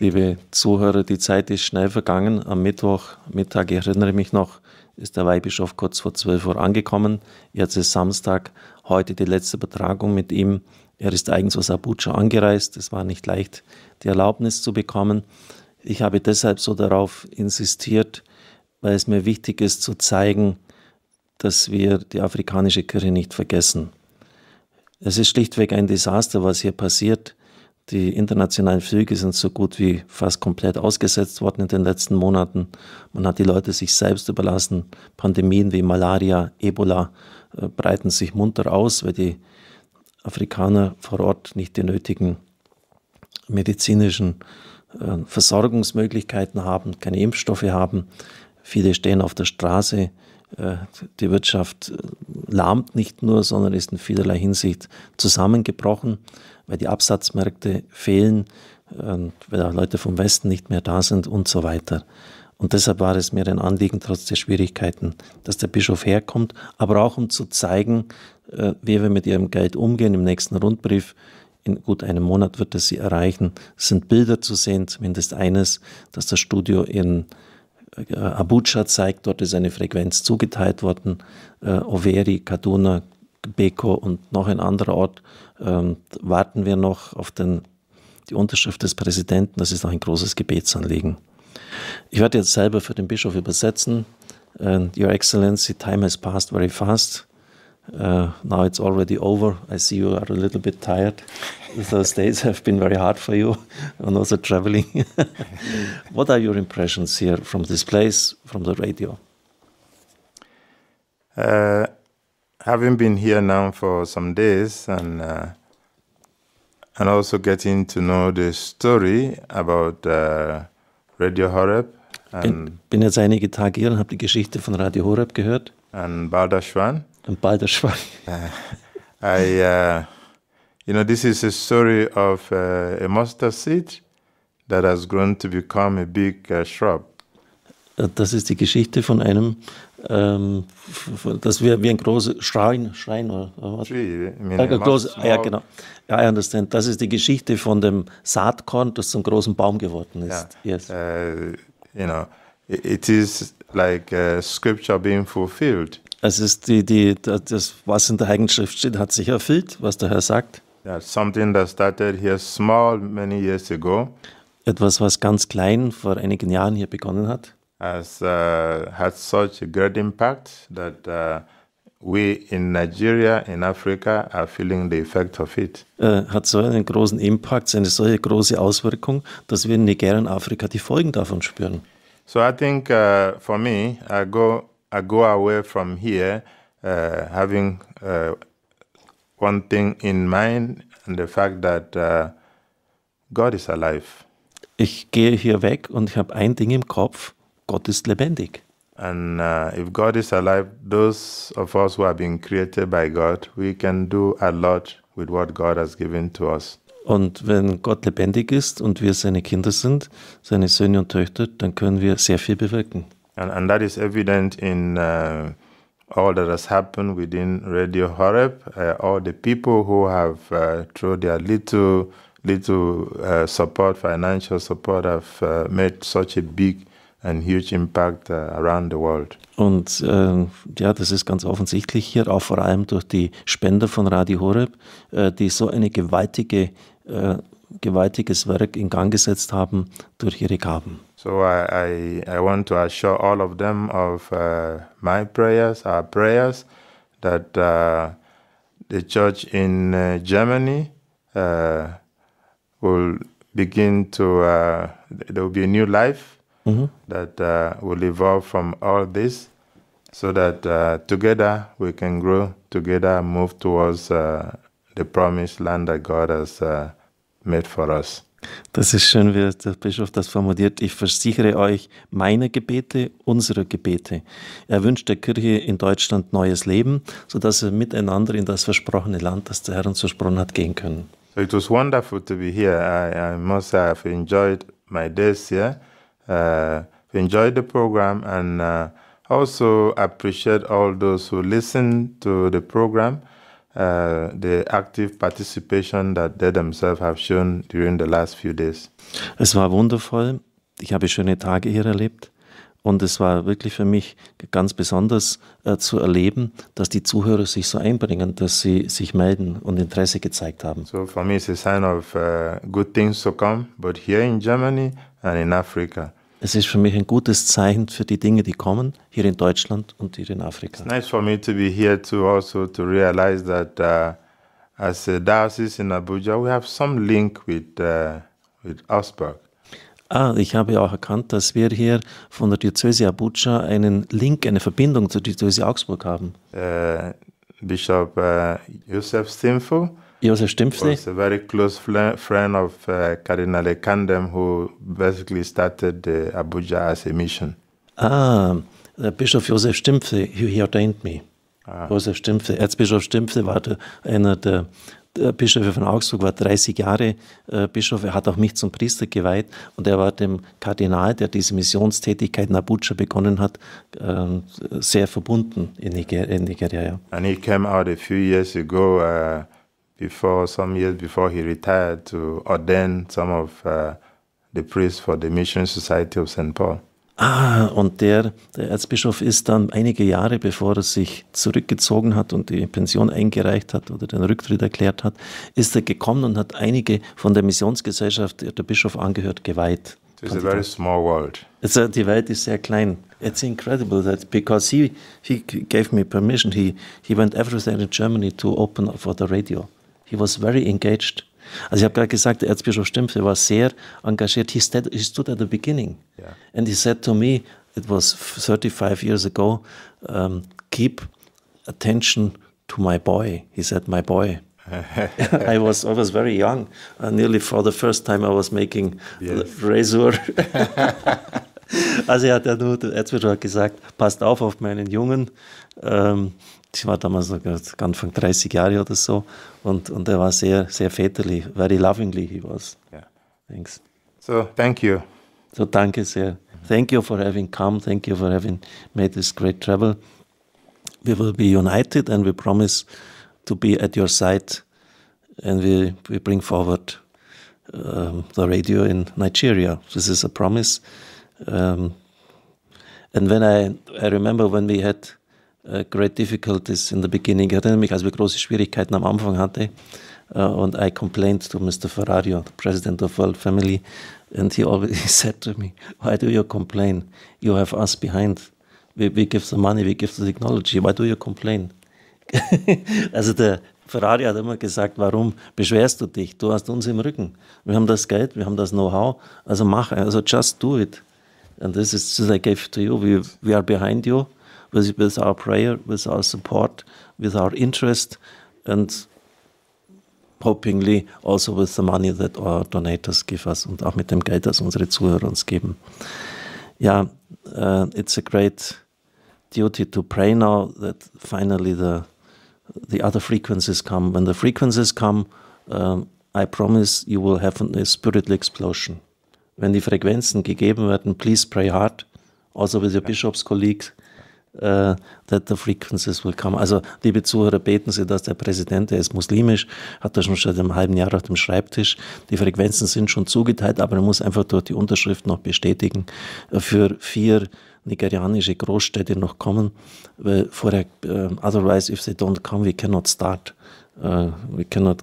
Liebe Zuhörer, die Zeit ist schnell vergangen. Am Mittwochmittag, ich erinnere mich noch, ist der Weihbischof kurz vor 12 Uhr angekommen. Jetzt ist Samstag, heute die letzte Übertragung mit ihm. Er ist eigens aus Abuja angereist. Es war nicht leicht, die Erlaubnis zu bekommen. Ich habe deshalb so darauf insistiert, weil es mir wichtig ist zu zeigen, dass wir die afrikanische Kirche nicht vergessen. Es ist schlichtweg ein Desaster, was hier passiert. Die internationalen Flüge sind so gut wie fast komplett ausgesetzt worden in den letzten Monaten. Man hat die Leute sich selbst überlassen. Pandemien wie Malaria, Ebola äh, breiten sich munter aus, weil die Afrikaner vor Ort nicht die nötigen medizinischen äh, Versorgungsmöglichkeiten haben, keine Impfstoffe haben. Viele stehen auf der Straße, äh, die Wirtschaft äh, lahmt nicht nur, sondern ist in vielerlei Hinsicht zusammengebrochen, weil die Absatzmärkte fehlen, äh, weil auch Leute vom Westen nicht mehr da sind und so weiter. Und deshalb war es mir ein Anliegen, trotz der Schwierigkeiten, dass der Bischof herkommt, aber auch um zu zeigen, wie wir mit ihrem Geld umgehen. Im nächsten Rundbrief in gut einem Monat wird es sie erreichen, sind Bilder zu sehen, zumindest eines, dass das Studio in äh, Abuja zeigt, dort ist eine Frequenz zugeteilt worden, äh, Overi, Kaduna, Beko und noch ein anderer Ort. Ähm, warten wir noch auf den, die Unterschrift des Präsidenten, das ist noch ein großes Gebetsanliegen. Ich werde jetzt selber für den Bischof übersetzen. Äh, Your Excellency, time has passed very fast. Uh, now it's already over. I see you are a little bit tired. Those days have been very hard for you, and also traveling. what are your impressions here from this place, from the radio? Uh, having been here now for some days, and uh, and also getting to know the story about uh, Radio Horeb. bin, bin jetzt einige Tage hier und habe die Geschichte von Radio Horeb gehört. and Balderschwan. And Balderschwan. uh, I, uh, you know, this is a story of uh, a mustard seed that has grown to become a big uh, shrub. Äh, das ist die Geschichte von einem, ähm, das wäre wie ein großer Schrein, Schrein oder was? Tree, I mean, ja, genau. Ja, I understand. Das ist die Geschichte von dem Saatkorn, das zum großen Baum geworden ist. Ja. Yes. Äh, you know, it is like uh, scripture being fulfilled. Es ist die, die, das, was in der Heiligen Schrift steht, hat sich erfüllt, was der Herr sagt. Yeah, something that started here small many years ago. Etwas, was ganz klein vor einigen Jahren hier begonnen hat. Has, uh, had such a great impact that uh, we in Nigeria, in Africa, are feeling the effect of it. Uh, hat so einen großen Impact, eine solche große Auswirkung, dass wir in Nigeria und Afrika die Folgen davon spüren. So I think uh, for me, I go I go away from here uh, having uh, one thing in mind and the fact that uh, God is alive. Ich gehe hier weg und ich habe ein Ding im Kopf: Gott ist lebendig. And uh, if God is alive, those of us who have been created by God, we can do a lot with what God has given to us. Und wenn Gott lebendig ist und wir seine Kinder sind, seine Söhne und Töchter, dann können wir sehr viel bewirken. And, and that is evident in uh, all that has happened within Radio Horeb. Uh, all the people who have, uh, through their little, little uh, support, financial support, have uh, made such a big and huge impact uh, around the world. Und äh, ja, das ist ganz offensichtlich hier, auch vor allem durch die Spender von Radio Horeb, äh, die so eine gewaltige Äh, gewaltiges Werk in Gang gesetzt haben durch ihre Gaben. So I, I, I want to assure all of them of uh, my prayers, our prayers, that uh, the church in uh, Germany uh, will begin to, uh, there will be a new life mm -hmm. that uh, will evolve from all this so that together we can grow, together move towards the promised land that God has mit voraus. Das ist schön, wie der Bischof das formuliert. Ich versichere euch meine Gebete, unsere Gebete. Er wünscht der Kirche in Deutschland neues Leben, sodass wir miteinander in das versprochene Land, das der Herr uns versprochen hat, gehen können. So it was wonderful to be here. I, I must say I've enjoyed my days here. Uh, enjoyed the program and uh, also appreciate all those who listen to the program. Uh, the active participation that they themselves have shown during the last few days. Es war wundervoll. Ich habe schöne Tage hier erlebt. Und es war wirklich für mich ganz besonders äh, zu erleben, dass die Zuhörer sich so einbringen, dass sie sich melden und Interesse gezeigt haben. So for me it's a sign of uh, good things to come, but here in Germany and in Africa es ist für mich ein gutes Zeichen für die Dinge, die kommen, hier in Deutschland und hier in Afrika. It's nice for me to be here to also to realize that uh, as a uh, diocese in Abuja, we have some link with, uh, with Augsburg. Ah, ich habe auch erkannt, dass wir hier von der Diözese Abuja einen Link, eine Verbindung zur Diözese Augsburg haben. Uh, Bishop uh, Joseph Stimfo Josef Stimpfli was a very close friend of uh, Cardinal Kandem, who basically started the Abuja as a mission. Ah, der Bischof Josef Stimpfli, he ordained me. Ah. Josef Stimpfli, Erzbischof Stimpfli war der, einer der, der Bischöfe von Augsburg, war 30 Jahre äh, Bischof. Er hat auch mich zum Priester geweiht und er war dem Kardinal, der diese Missionstätigkeit in Abuja begonnen hat, äh, sehr verbunden in Nigeria. Ja. And he came out a few years ago. Uh before some years before he retired to ordain some of uh, the priests for the Mission Society of St. Paul. Ah, und der, der Erzbischof ist dann einige Jahre, bevor er sich zurückgezogen hat und die Pension eingereicht hat oder den Rücktritt erklärt hat, ist er gekommen und hat einige von der Missionsgesellschaft, der der Bischof angehört, geweiht. It's a very small world. It's die Welt ist sehr klein. It's incredible that because he he gave me permission, he he went everywhere in Germany to open for the radio. He was very engaged. Also ich habe gerade gesagt, der Erzbischof Stümpfe war sehr engagiert. He, stood, he stood at the beginning. Yeah. And he said to me, it was 35 years ago, um, keep attention to my boy. He said, my boy. I was I was very young. Uh, nearly for the first time I was making yes. razor. also er hat ja Erzbischof hat gesagt, passt auf auf meinen Jungen. Ähm, ich war damals Anfang 30 Jahre oder so und, und er war sehr, sehr väterlich, very lovingly he was. Yeah. Thanks. So, thank you. So, danke sehr. Thank you for having come. Thank you for having made this great travel. We will be united and we promise to be at your side and we, we bring forward um, the radio in Nigeria. This is a promise. Um, and when I, I remember when we had äh, great Difficulties in the Beginning. Ich erinnere mich, als wir große Schwierigkeiten am Anfang hatten. Äh, und I complained to Mr. Ferrario, the President of World Family, and he always said to me, why do you complain? You have us behind. We, we give the money, we give the technology. Why do you complain? also der Ferrari hat immer gesagt, warum beschwerst du dich? Du hast uns im Rücken. Wir haben das Geld, wir haben das Know-how. Also mach, also just do it. And this is I gave to you. We, we are behind you. with, with our prayer, with our support, with our interest, and hopefully, also with the money that our donators give us und auch mit dem Geld, das unsere Zuhörer uns geben. Yeah, äh, uh, it's a great duty to pray now that finally the the other frequencies come. When the frequencies come, uh, I promise you will have a spiritual explosion. When die Frequenzen gegeben werden, please pray hard. Also with your bishop's colleagues, Äh, the frequencies will come. Also, liebe Zuhörer, beten Sie, dass der Präsident, der ist muslimisch, hat das schon seit einem halben Jahr auf dem Schreibtisch. Die Frequenzen sind schon zugeteilt, aber er muss einfach durch die Unterschrift noch bestätigen. Für vier nigerianische Großstädte noch kommen, weil vorher, uh, otherwise, if they don't come, we cannot start. Uh, we cannot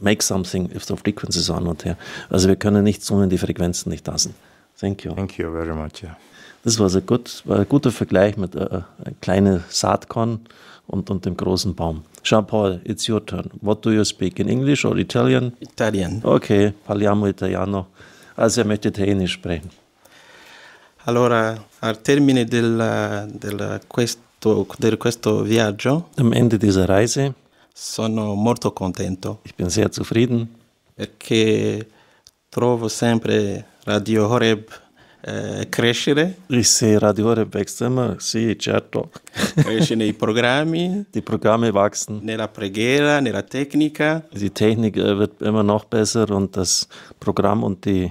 make something if the frequencies are not here. Also, wir können nichts tun, wenn die Frequenzen nicht da sind. Thank you. Thank you very much. Yeah. Das war, so gut, war ein guter Vergleich mit äh, äh kleinen Saatkorn und, und dem großen Baum. Jean-Paul, it's your turn. What do you speak in English or Italian? Italian. Okay, parliamo italiano. Also er möchte Italienisch sprechen. Allora, al termine del, del questo, del questo viaggio, am Ende dieser Reise, sono molto contento. Ich bin sehr zufrieden. Perché trovo sempre Radio Horeb eh, crescere. E se Radio Horeb immer, sì, certo. Cresce nei programmi. Die Programme wachsen. Nella preghiera, nella tecnica. Die Technik äh, wird immer noch besser und das Programm und die,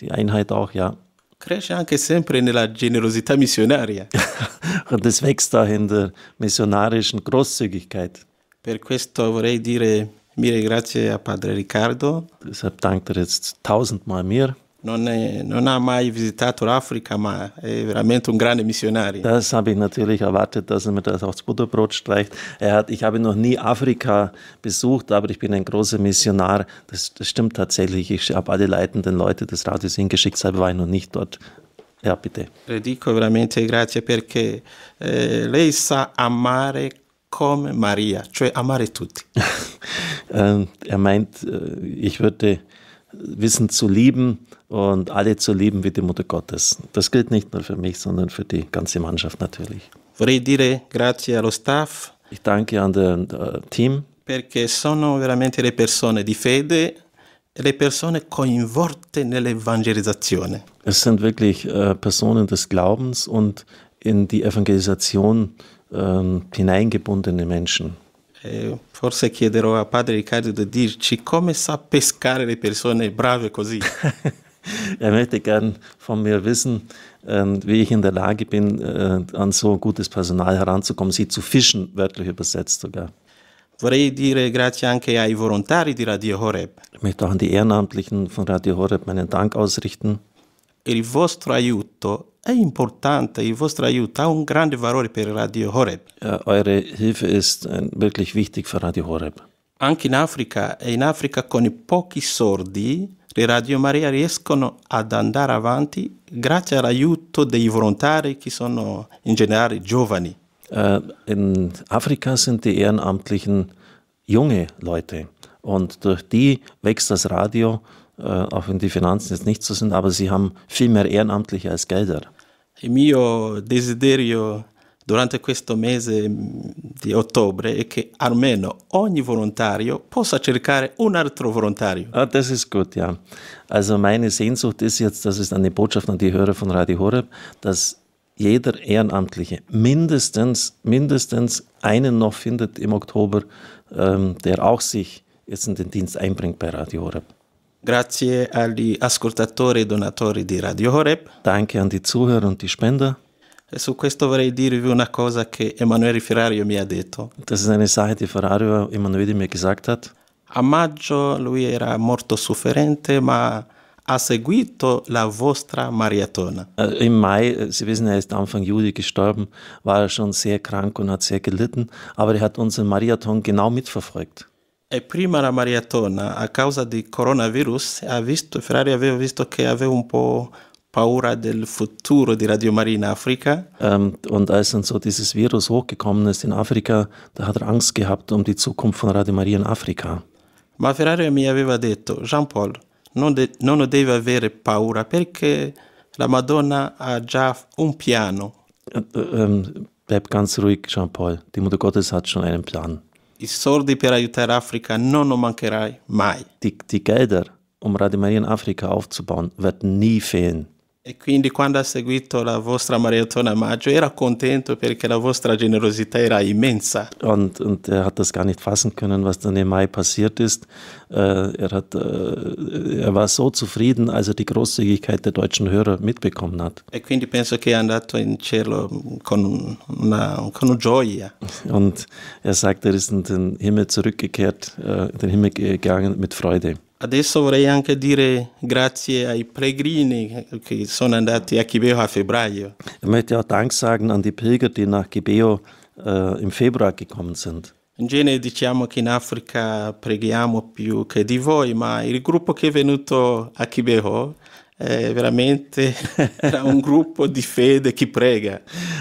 die Einheit auch, ja. Cresce anche sempre nella generosità missionaria. und es wächst auch in der missionarischen Großzügigkeit. Per questo vorrei dire mille grazie a Padre Riccardo. Deshalb dankt er jetzt tausendmal mir non, è, non ha mai visitato l'Africa, ma è veramente un grande missionario. Das habe ich natürlich erwartet, dass er mir das aufs Butterbrot streicht. Er hat, ich habe noch nie Afrika besucht, aber ich bin ein großer Missionar. Das, das stimmt tatsächlich. Ich habe alle leitenden Leute des Radios hingeschickt, selber war ich noch nicht dort. Ja, bitte. Le dico veramente grazie perché eh, lei sa amare come Maria, cioè amare tutti. Ähm, er meint, äh, ich würde äh, wissen zu lieben, und alle zu lieben wie die Mutter Gottes. Das gilt nicht nur für mich, sondern für die ganze Mannschaft natürlich. Vorrei dire grazie allo staff. Ich danke an das äh, Team. Perché sono veramente le persone di fede e le persone coinvolte nell'evangelizzazione. Es sind wirklich äh, Personen des Glaubens und in die Evangelisation ähm, hineingebundene Menschen. Eh, forse chiederò a padre Riccardo di dirci come sa pescare le persone brave così. er möchte gern von mir wissen, ähm, wie ich in der Lage bin, äh, an so gutes Personal heranzukommen, sie zu fischen, wörtlich übersetzt sogar. Ich möchte auch an die Ehrenamtlichen von Radio Horeb meinen Dank ausrichten. Il vostro aiuto è importante, il vostro aiuto ha un grande valore per Radio Horeb. Ja, eure Hilfe ist äh, wirklich wichtig für Radio Horeb. Anche in Africa e in Africa con pochi soldi le Radio Maria riescono ad andare avanti grazie all'aiuto dei volontari che sono in generale giovani. Äh, in Afrika sind die Ehrenamtlichen junge Leute und durch die wächst das Radio, äh, auch wenn die Finanzen jetzt nicht so sind, aber sie haben viel mehr Ehrenamtliche als Gelder. Il mio desiderio durante questo mese mm, di ottobre è e che almeno ogni volontario possa cercare un altro volontario. Ah, das ist gut, ja. Also meine Sehnsucht ist jetzt, das ist eine Botschaft an die Hörer von Radio Horeb, dass jeder Ehrenamtliche mindestens, mindestens einen noch findet im Oktober, ähm, der auch sich jetzt in den Dienst einbringt bei Radio Horeb. Grazie agli ascoltatori e donatori di Radio Horeb. Danke an die Zuhörer und die Spender. E su questo vorrei dirvi una cosa che Emanuele Ferrario mi ha detto. Das ist eine Sache, die Ferrario Emanuele mir gesagt hat. A maggio lui era molto sofferente, ma ha seguito la vostra maratona. Äh, Im Mai, äh, Sie wissen, er ist Anfang Juli gestorben, war er schon sehr krank und hat sehr gelitten, aber er hat unseren Marathon genau mitverfolgt. E prima la maratona, a causa di coronavirus, ha visto, Ferrari aveva visto che aveva un po' Paura del Futuro di Radio Maria Afrika. Ähm, und als dann so dieses Virus hochgekommen ist in Afrika, da hat er Angst gehabt um die Zukunft von Radio Maria in Afrika. Ma Ferrario mi aveva detto, Jean Paul, non, de non deve avere paura perché la Madonna ha già un piano. Äh, äh, ähm, bleib ganz ruhig, Jean Paul. Die Mutter Gottes hat schon einen Plan. I soldi per aiutare Africa non mancherai mai. Die, die Gelder, um Radio Maria in Afrika aufzubauen, werden nie fehlen. E quindi quando ha seguito la vostra Maratona Maggio era contento perché la vostra Generosität era immensa. Und, und er hat das gar nicht fassen können, was dann im Mai passiert ist. Äh, er, hat, äh, er war so zufrieden, als er die Großzügigkeit der deutschen Hörer mitbekommen hat. E quindi penso che è andato in cielo con, una, con gioia. Und er sagt, er ist in den Himmel zurückgekehrt, äh, in den Himmel gegangen mit Freude. Adesso vorrei anche dire grazie ai pellegrini che sono andati a Kibeo a febbraio. Ich möchte auch Dank sagen an die Pilger, die nach Kibeo äh, im Februar gekommen sind. In genere diciamo che in Africa preghiamo più che di voi, ma il gruppo che è venuto a Kibeo eh, veramente era un gruppo di fede che prega.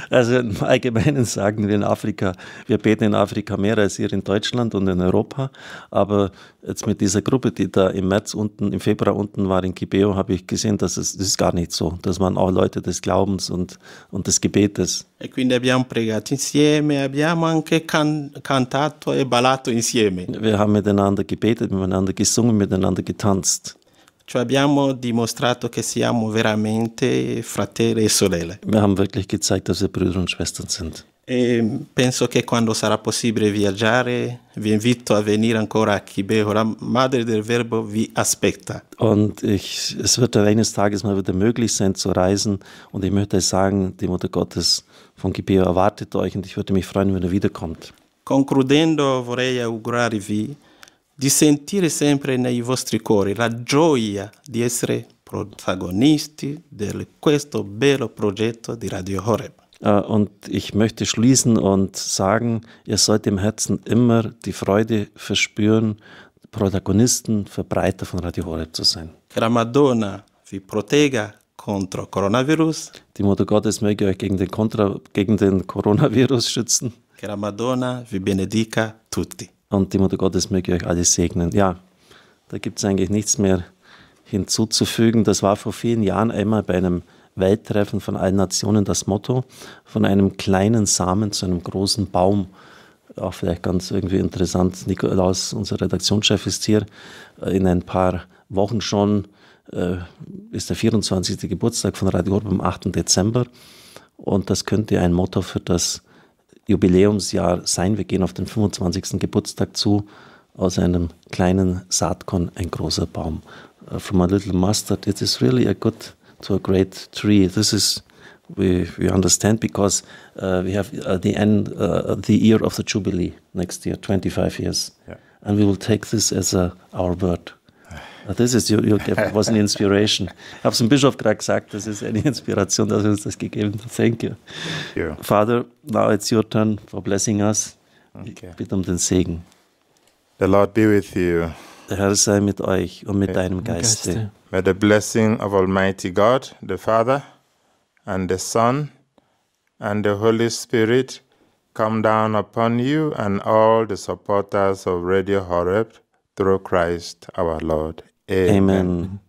Also im Allgemeinen sagen wir in Afrika, wir beten in Afrika mehr als hier in Deutschland und in Europa. Aber jetzt mit dieser Gruppe, die da im März unten, im Februar unten war in Kibeo, habe ich gesehen, dass es das ist gar nicht so, dass man auch Leute des Glaubens und, und des Gebetes. E quindi abbiamo pregato insieme, abbiamo anche can cantato e ballato insieme. Wir haben miteinander gebetet, miteinander gesungen, miteinander getanzt. E wir haben wirklich gezeigt, dass wir Brüder und Schwestern sind. E penso che quando sarà possibile viaggiare, vi Und ich, es wird eines Tages mal wieder möglich sein zu reisen. Und ich möchte sagen, die Mutter Gottes von Kibeho erwartet euch und ich würde mich freuen, wenn ihr wiederkommt. Concludendo, vorrei augurarvi di sentire sempre nei vostri cuori la gioia di essere protagonisti di questo bello progetto di Radio Horeb. Äh, und ich möchte schließen und sagen, ihr sollt im Herzen immer die Freude verspüren, Protagonisten, Verbreiter von Radio Horeb zu sein. La Madonna vi protega contro coronavirus. Die Mutter Gottes möge euch gegen den, Contra, gegen den Coronavirus schützen. Che la Madonna vi benedica tutti. Und die Mutter Gottes möge euch alle segnen. Ja, da gibt es eigentlich nichts mehr hinzuzufügen. Das war vor vielen Jahren einmal bei einem Welttreffen von allen Nationen das Motto, von einem kleinen Samen zu einem großen Baum. Auch vielleicht ganz irgendwie interessant, Nikolaus, unser Redaktionschef ist hier, äh, in ein paar Wochen schon äh, ist der 24. Geburtstag von Radio Horb am 8. Dezember und das könnte ein Motto für das Jubiläumsjahr sein. Wir gehen auf den 25. Geburtstag zu. Aus einem kleinen Saatkorn ein großer Baum. Uh, äh, from a little mustard, it is really a good to a great tree. This is we, we understand because uh, we have uh, the end uh, the year of the jubilee next year, 25 years, yeah. and we will take this as a, our word. das ist, Jürgen, was eine Inspiration. Ich habe es dem Bischof gerade gesagt, das ist eine Inspiration, dass er uns das gegeben hat. Thank you. Yeah. Father, now it's your turn for blessing us. Okay. Ich bitte um den Segen. The Lord be with you. Der Herr sei mit euch und mit deinem Geiste. May the blessing of Almighty God, the Father, and the Son, and the Holy Spirit come down upon you and all the supporters of Radio Horeb through Christ our Lord. Eh, Amen. Amen. Eh,